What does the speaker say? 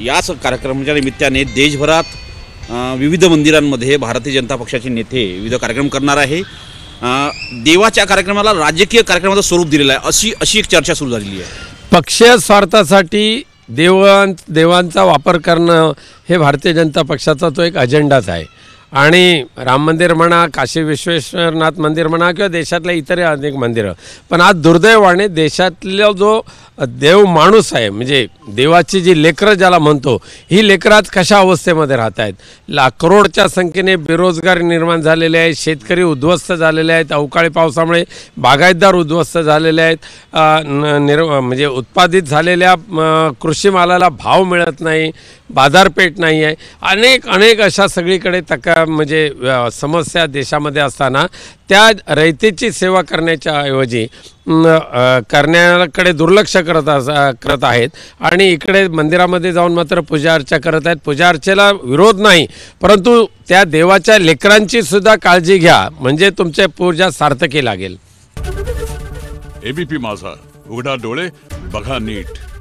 याच कार्यक्रमाच्या निमित्ताने देशभरात विविध मंदिरांमध्ये भारतीय जनता पक्षाचे नेते विविध कार्यक्रम करणार आहे देवाच्या कार्यक्रमाला राजकीय कार्यक्रमाचं स्वरूप दिलेलं आहे अशी अशी एक चर्चा सुरू झालेली आहे पक्ष स्वार्थासाठी देवां देवांचा वापर करणं हे भारतीय जनता पक्षाचा तो एक अजेंडाच आहे आणि राम मंदिर म्हणा काशी विश्वेश्वरनाथ मंदिर म्हणा किंवा देशातल्या इतर अनेक मंदिरं पण आज दुर्दैवाने देशातला जो देव माणूस आहे म्हणजे देवाची जी लेकरं ज्याला म्हणतो ही लेकरं आज कशा अवस्थेमध्ये राहत आहेत ला करोडच्या संख्येने बेरोजगार निर्माण झालेले आहेत शेतकरी उद्ध्वस्त झालेले आहेत अवकाळी पावसामुळे बागायतदार उद्ध्वस्त झालेले आहेत निर् म्हणजे उत्पादित झालेल्या कृषी मालाला भाव मिळत नाही बाजारपेठ नाही आहे अनेक अनेक अशा सगळीकडे तक्रार म्हणजे समस्या देशामध्ये असताना त्या रयतेची सेवा करण्याच्या ऐवजी करण्याकडे दुर्लक्ष करत करत आहेत आणि इकडे मंदिरामध्ये जाऊन मात्र पूजा अर्चा करत आहेत पूजा अर्चेला विरोध नाही परंतु त्या देवाच्या लेकरांची सुद्धा काळजी घ्या म्हणजे तुमच्या पूजा सार्थकी लागेल एबीपी माझा उघडा डोळे बघा नीट